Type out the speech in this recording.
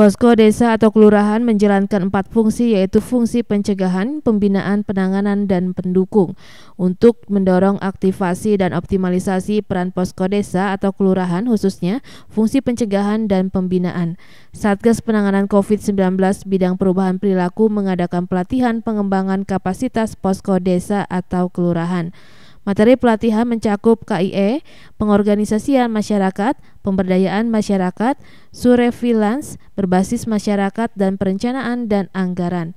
Posko desa atau kelurahan menjalankan empat fungsi yaitu fungsi pencegahan, pembinaan, penanganan, dan pendukung untuk mendorong aktivasi dan optimalisasi peran posko desa atau kelurahan khususnya fungsi pencegahan dan pembinaan. Satgas Penanganan COVID-19 bidang perubahan perilaku mengadakan pelatihan pengembangan kapasitas posko desa atau kelurahan. Materi pelatihan mencakup KIE, pengorganisasian masyarakat, pemberdayaan masyarakat, surveillance berbasis masyarakat dan perencanaan dan anggaran.